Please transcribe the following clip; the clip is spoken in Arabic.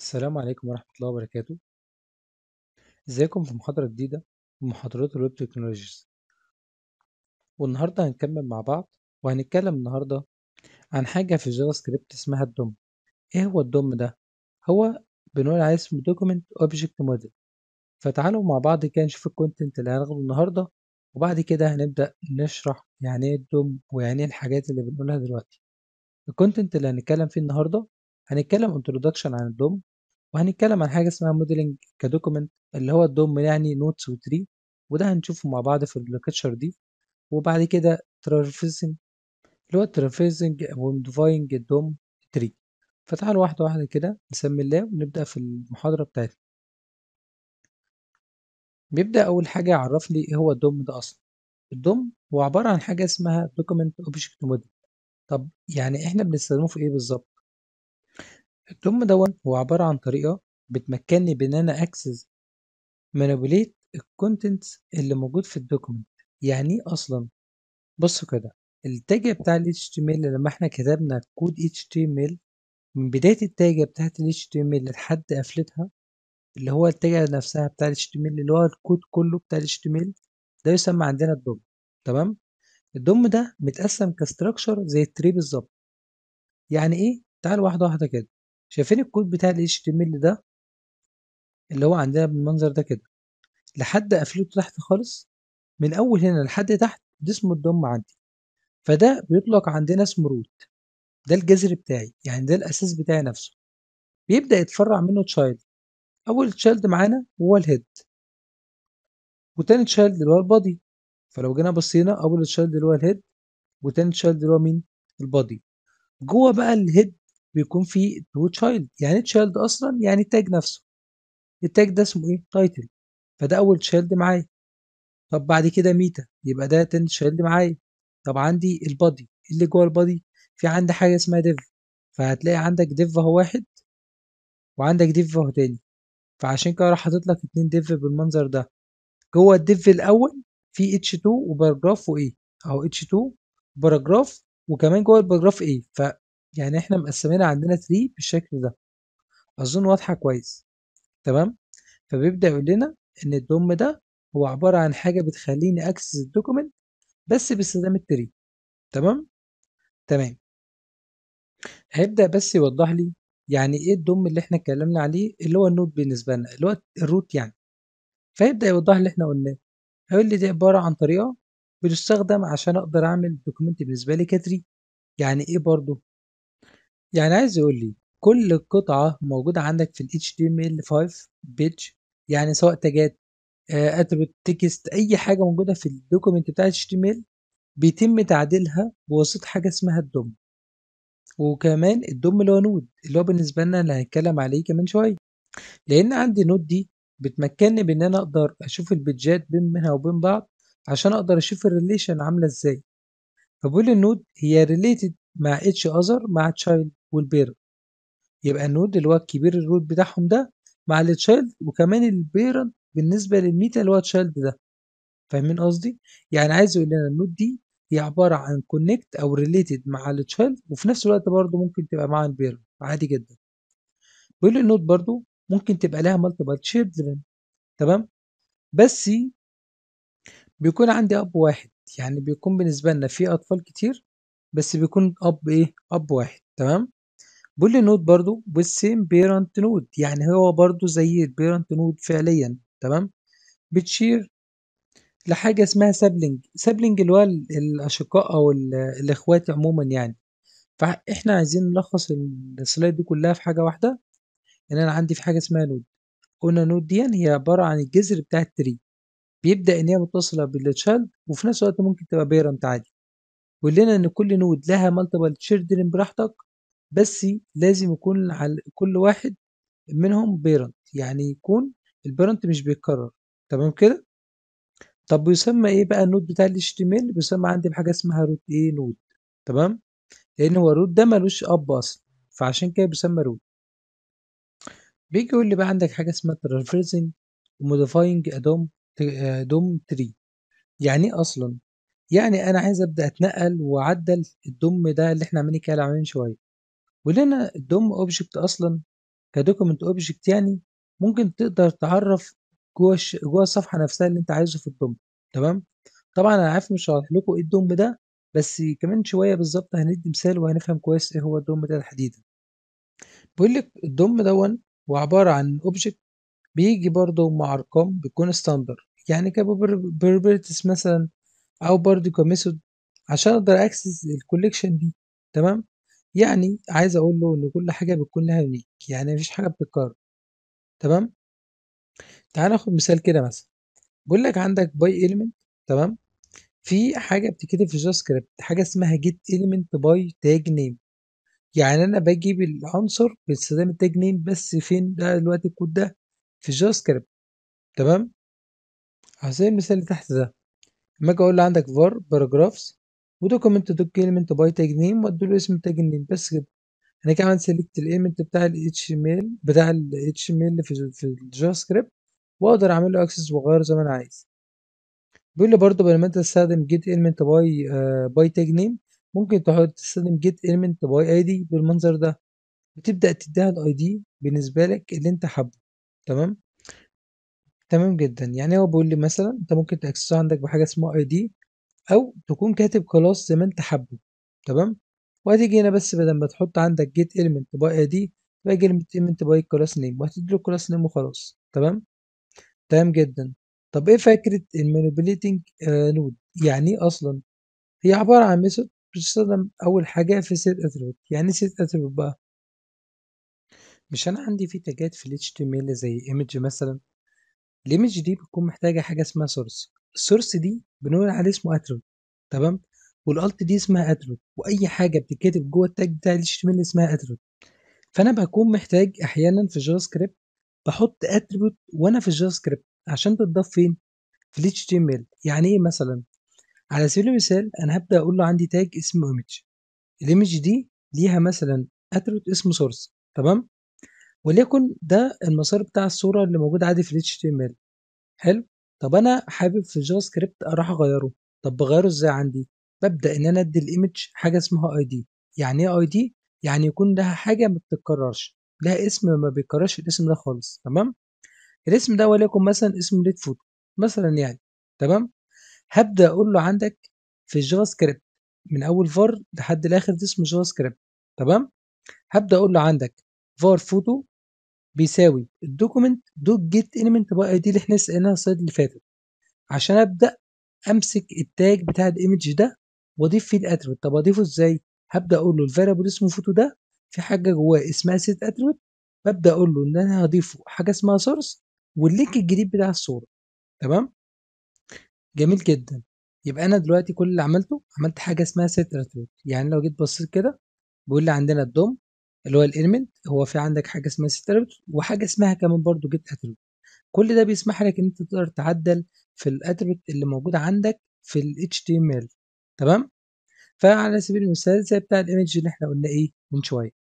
السلام عليكم ورحمة الله وبركاته ازيكم في محاضرة جديدة من محاضرات الويب تكنولوجيز والنهاردة هنكمل مع بعض وهنتكلم النهاردة عن حاجة في جافا سكريبت اسمها الدوم ايه هو الدوم ده؟ هو بنقول عليه اسمه دوكيمنت اوبجكت موديل فتعالوا مع بعض كده نشوف الكونتنت اللي هناخده النهاردة وبعد كده هنبدأ نشرح يعني ايه الدوم ويعني ايه الحاجات اللي بنقولها دلوقتي الكونتنت اللي هنتكلم فيه النهاردة هنتكلم introduction عن الدوم وهنتكلم عن حاجة اسمها موديلنج كدوكومنت اللي هو الدوم يعني نوتس وتري وده هنشوفه مع بعض في الليكتشر دي وبعد كده ترافيسنج اللي هو ترافيسنج وموديفاينج الدوم تري فتعالوا واحدة واحدة كده نسمي الله ونبدأ في المحاضرة بتاعتنا بيبدأ أول حاجة يعرف لي إيه هو الدوم ده أصلا الدوم هو عبارة عن حاجة اسمها Document Object موديل طب يعني إحنا بنستخدمه في إيه بالظبط الدوم دون هو عبارة عن طريقة بتمكنني بإن أنا أكسس manipulate الكونتنت اللي موجود في الدوكمنت يعني إيه أصلا بصوا كده التاج بتاع ال HTML لما احنا كتبنا كود HTML من بداية التاج بتاعت ال HTML لحد قفلتها اللي هو التاج نفسها بتاع ال HTML اللي هو الكود كله بتاع ال HTML ده يسمى عندنا الدوم تمام الدوم ده متقسم كستراكشر زي التري بالظبط يعني ايه تعال واحدة واحدة كده شايفين الكود بتاع ال HTML ده اللي هو عندنا بالمنظر ده كده لحد قفلته تحت خالص من أول هنا لحد تحت ده اسمه الضم عندي فده بيطلق عندنا اسمه روت ده الجذر بتاعي يعني ده الأساس بتاعي نفسه بيبدأ يتفرع منه تشايلد أول تشايلد معانا هو الهيد وتاني تشايلد اللي هو البادي فلو جينا بصينا أول تشايلد اللي هو الهيد وتاني تشايلد اللي هو مين البادي جوه بقى الهيد بيكون في تو تشايلد يعني تشايلد اصلا يعني التاج نفسه التاج ده اسمه ايه تايتل فده اول تشايلد معايا طب بعد كده ميتا يبقى ده تاني تشايلد معايا طب عندي البادي اللي جوه البادي في عندي حاجه اسمها ديف فهتلاقي عندك ديف اهو واحد وعندك ديف اهو تاني فعشان كده راح حاطط لك اتنين ديف بالمنظر ده جوه الديف الاول في اتش 2 وباراجراف وايه اهو اتش 2 باراجراف وكمان جوه الباراجراف ايه يعني إحنا مقسمينها عندنا 3 بالشكل ده أظن واضحة كويس تمام فبيبدأ يقول لنا إن الدوم ده هو عبارة عن حاجة بتخليني أكسس الدوكيمنت بس باستخدام التري تمام تمام هيبدأ بس يوضح لي يعني إيه الدوم اللي إحنا اتكلمنا عليه اللي هو النود بالنسبة لنا اللي هو الروت يعني فيبدأ يوضح اللي إحنا قلناه هيقول لي دي عبارة عن طريقة بتستخدم عشان أقدر أعمل دوكيمنت بالنسبة لي كتري يعني إيه برضه يعني عايز يقول لي كل قطعة موجودة عندك في ال HTML5 بيتش يعني سواء تاجات اتربت آه، تكست اي حاجة موجودة في الدوكومنت بتاع HTML بيتم تعديلها بواسطة حاجة اسمها الدوم وكمان الدوم اللي هو نود اللي هو بالنسبة لنا اللي هنتكلم عليه كمان شوية لأن عندي نود دي بتمكنني بإن أنا أقدر أشوف البيتجات بين منها وبين بعض عشان أقدر أشوف الريليشن عاملة إزاي فبقول النود هي related مع اتش اذر مع child والبير يبقى النود اللي هو الكبير الروت بتاعهم ده مع التشايلد وكمان البيرنت بالنسبه للميتا اللي هو تشايلد ده فاهمين قصدي يعني عايز يقول لنا النود دي هي عباره عن كونكت او ريليتد مع التشايلد وفي نفس الوقت برضو ممكن تبقى مع البيرنت عادي جدا بيقول النود برضو ممكن تبقى لها مالتيبل تشيلدرن تمام بس بيكون عندي اب واحد يعني بيكون بالنسبه لنا في اطفال كتير بس بيكون اب ايه اب واحد تمام بول نود برضه والsame parent نود يعني هو برضه زي البيرنت نود فعليا تمام بتشير لحاجة اسمها سابلنج سابلنج اللي هو الأشقاء أو الإخوات عموما يعني فإحنا عايزين نلخص السلايد دي كلها في حاجة واحدة إن أنا عندي في حاجة اسمها نود قلنا نود دي يعني هي عبارة عن الجذر بتاع التري بيبدأ إن هي متصلة بالتشايلد وفي نفس الوقت ممكن تبقى بيرنت عادي قلنا إن كل نود لها مالتيبل تشيلدرن براحتك بس لازم يكون على كل واحد منهم بيرنت يعني يكون البيرنت مش بيتكرر تمام كده طب بيسمى ايه بقى النود بتاع ال HTML بيسمى عندي بحاجه اسمها روت ايه نود تمام لان هو الروت ده ملوش اب اصلا فعشان كده بيسمى روت بيجي يقول لي بقى عندك حاجه اسمها ترافيرزنج وموديفاينج ادوم دوم تري يعني ايه اصلا يعني انا عايز ابدا اتنقل واعدل الدوم ده اللي احنا عمالين نتكلم عليه شويه ولنا الدوم اوبجكت اصلا كدوكمنت اوبجكت يعني ممكن تقدر تعرف جوه جوه الصفحه نفسها اللي انت عايزه في الدوم تمام طبعا انا عارف مش هشرح لكم ايه الدوم ده بس كمان شويه بالظبط هندي مثال وهنفهم كويس ايه هو الدوم ده تحديدا بيقول لك الدوم دون هو عباره عن اوبجكت بيجي برضه مع ارقام بتكون ستاندر يعني كبربرتس مثلا او برضه كميثود عشان اقدر اكسس الكوليكشن دي تمام يعني عايز أقول له إن كل حاجة بتكون لها يونيك يعني مفيش حاجة بتتكرر، تمام؟ تعالَ ناخد مثال كده مثلًا، بيقول لك عندك باي ايليمنت تمام، في حاجة بتتكتب في سكريبت حاجة اسمها جيت ايليمنت باي تاج نيم يعني أنا بجيب العنصر باستخدام التاج نيم بس فين ده دلوقتي الكود ده؟ في سكريبت تمام؟ على سبيل المثال اللي تحت ده، أمّا آجي أقول له عندك var paragraphs دوك ايلمنت باي تاج نيم وادي له اسم تاج نيم بس كده انا كده عملت الايمنت بتاع ال html بتاع ال html في في الجافا سكريبت واقدر اعمل له اكسس واغيره زي ما انا عايز بيقول لي برضه بدل ما انت تستخدم جيت ايلمنت باي باي تاج نيم ممكن تحط تستخدم جيت ايلمنت باي اي دي بالمنظر ده وتبدا تديها الاي دي بالنسبه لك اللي انت حابه تمام تمام جدا يعني هو بيقول لي مثلا انت ممكن تاكسسه عندك بحاجه اسمها اي دي أو تكون كاتب كلاس زي ما أنت حابه تمام وهتيجي هنا بس بدل ما تحط عندك جيت إيلمنت باي دي تبقى جيت إيلمنت باي كلاس نيم وهتديله كلاس نيم وخلاص تمام تمام جدا طب إيه فكرة المانيبيليتنج نود يعني إيه أصلا هي عبارة عن ميثود بتستخدم أول حاجة في سيت أتريبيوت يعني إيه سيت أتريبيوت بقى مش أنا عندي في تاجات في ال HTML زي image مثلا الايمج دي بتكون محتاجة حاجة اسمها سورس السورس دي بنقول عليه اسمه اتريبيوت تمام والالت دي اسمها اتريبيوت واي حاجه بتتكتب جوه التاج بتاع ال HTML اسمها اتريبيوت فانا بكون محتاج احيانا في جافا سكريبت بحط اتريبيوت وانا في الجافا سكريبت عشان تتضاف فين في ال HTML يعني ايه مثلا على سبيل المثال انا هبدا اقول له عندي تاج اسمه ايمج الايمج دي ليها مثلا اتريبيوت اسمه سورس تمام وليكن ده المسار بتاع الصوره اللي موجود عادي في ال HTML حلو طب أنا حابب في الجافا سكريبت أروح أغيّره، طب بغيره إزاي عندي؟ ببدا إن أنا أدّي الايمج حاجة اسمها اي دي يعني إيه اي دي يعني يكون لها حاجة ما بتتكرّرش، لها اسم ما بيتكرّرش الاسم ده خالص تمام؟ الاسم ده وليكن مثلًا اسمه ليت فود مثلًا يعني تمام؟ هبدا أقول له عندك في الجافا سكريبت من أول فار لحد الآخر ده اسمه جافا سكريبت تمام؟ هبدا أقول له عندك فار فوتو بيساوي الدوكيمنت دوت جيت ايليمنت بقى دي اللي احنا سالناها الصيد اللي فاتت عشان ابدا امسك التاج بتاع الايمج ده واضيف فيه الاتريبيوت طب اضيفه ازاي هبدا اقول له الفاريبل اسمه فوتو ده في حاجه جواه اسمها سيت اتريبيوت ببدا اقول له ان انا هضيفه حاجه اسمها سورس واللينك الجديد بتاع الصوره تمام جميل جدا يبقى انا دلوقتي كل اللي عملته عملت حاجه اسمها سيت اتريبيوت يعني لو جيت بصيت كده بيقول لي عندنا الدوم اللي هو الاليمنت هو في عندك حاجه اسمها ست وحاجه اسمها كمان برضو جيت اتريبيوت كل ده بيسمح لك ان انت تقدر تعدل في الاتريبيوت اللي موجوده عندك في ال HTML تمام فعلى سبيل المثال زي بتاع الايمج اللي احنا قلنا ايه من شويه